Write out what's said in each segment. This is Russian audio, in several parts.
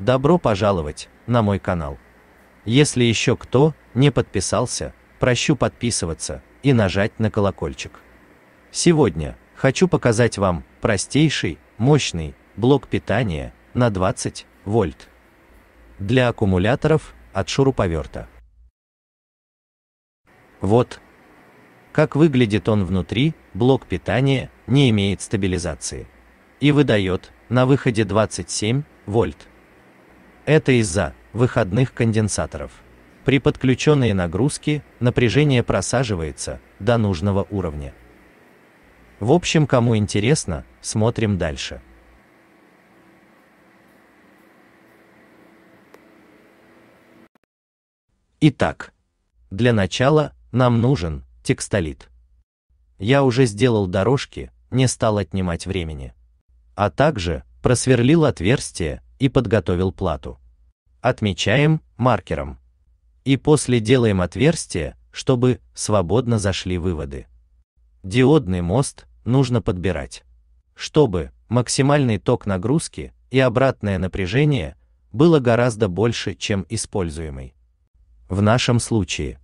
Добро пожаловать на мой канал. Если еще кто не подписался, прощу подписываться и нажать на колокольчик. Сегодня хочу показать вам простейший, мощный блок питания на 20 вольт для аккумуляторов от шуруповерта. Вот как выглядит он внутри, блок питания не имеет стабилизации и выдает на выходе 27 вольт. Это из-за выходных конденсаторов. При подключенной нагрузке напряжение просаживается до нужного уровня. В общем, кому интересно, смотрим дальше. Итак, для начала нам нужен текстолит. Я уже сделал дорожки, не стал отнимать времени. А также просверлил отверстие и подготовил плату отмечаем маркером. И после делаем отверстие, чтобы свободно зашли выводы. Диодный мост нужно подбирать, чтобы максимальный ток нагрузки и обратное напряжение было гораздо больше, чем используемый. В нашем случае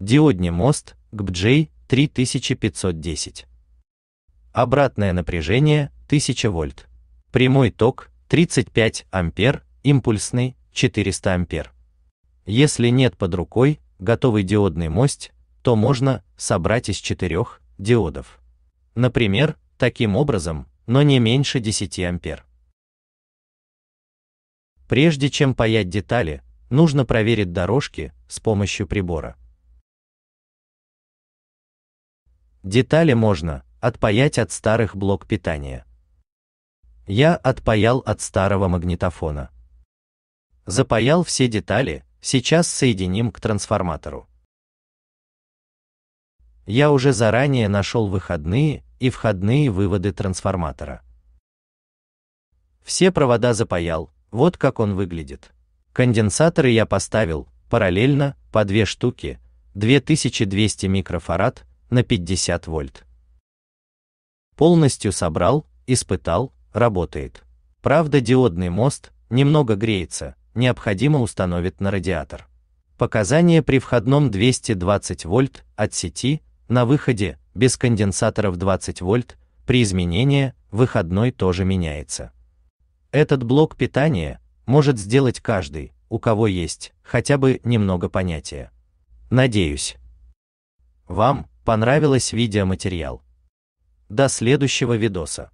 диодный мост GBJ 3510. Обратное напряжение 1000 вольт. Прямой ток 35 ампер, импульсный 400 ампер. Если нет под рукой готовый диодный мость, то можно собрать из четырех диодов. Например, таким образом, но не меньше 10 ампер. Прежде чем паять детали, нужно проверить дорожки с помощью прибора. Детали можно отпаять от старых блок питания. Я отпаял от старого магнитофона. Запаял все детали, сейчас соединим к трансформатору. Я уже заранее нашел выходные и входные выводы трансформатора. Все провода запаял, вот как он выглядит. Конденсаторы я поставил, параллельно, по две штуки, 2200 микрофарад на 50 вольт. Полностью собрал, испытал, работает. Правда диодный мост немного греется, необходимо установит на радиатор. Показания при входном 220 вольт от сети, на выходе без конденсаторов 20 вольт, при изменении выходной тоже меняется. Этот блок питания может сделать каждый, у кого есть хотя бы немного понятия. Надеюсь, вам понравилось видеоматериал. До следующего видоса.